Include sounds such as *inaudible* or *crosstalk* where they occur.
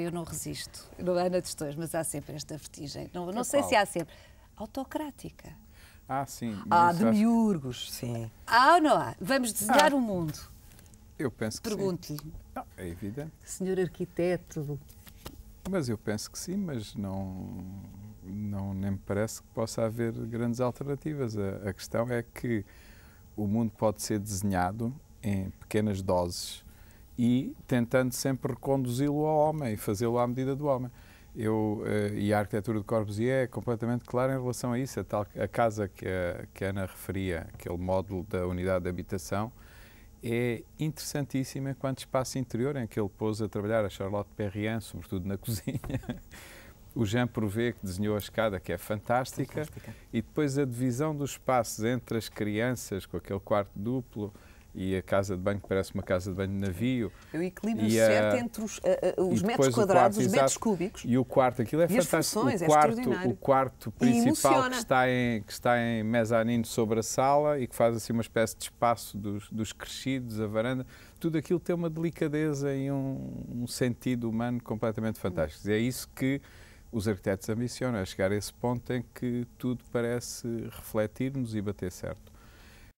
Eu não resisto, não é na questões, mas há sempre esta vertigem. Não, não é sei qual? se há sempre. Autocrática. Ah, sim. Há ah, demiurgos. Sim. Há ah, ou não há? Vamos desenhar ah. o ah, mundo. Eu penso que Pergunto-lhe. É evidente. Senhor arquiteto. Mas eu penso que sim, mas não, não nem me parece que possa haver grandes alternativas. A, a questão é que o mundo pode ser desenhado em pequenas doses e tentando sempre reconduzi-lo ao homem e fazê-lo à medida do homem. Eu, eh, e a arquitetura de Corbusier é completamente clara em relação a isso. A, tal, a casa que a, que a Ana referia, aquele módulo da unidade de habitação, é interessantíssima enquanto espaço interior em que ele pôs a trabalhar a Charlotte Perriand, sobretudo na *laughs* cozinha. o Jean Prouvé, que desenhou a escada, que é fantástica, fantástica, e depois a divisão dos espaços entre as crianças, com aquele quarto duplo, e a casa de banho parece uma casa de banho de navio. O equilíbrio e, certo entre os, eh, eh, os metros quadrados, quarto, os metros exato, cúbicos. E o quarto, aquilo é e fantástico. Funções, é o, quarto, é o quarto principal que está, em, que está em mezanino sobre a sala e que faz assim uma espécie de espaço dos, dos crescidos, a varanda. Tudo aquilo tem uma delicadeza e um, um sentido humano completamente fantástico. Hum. É isso que os arquitetos ambicionam, é chegar a esse ponto em que tudo parece refletir-nos e bater certo.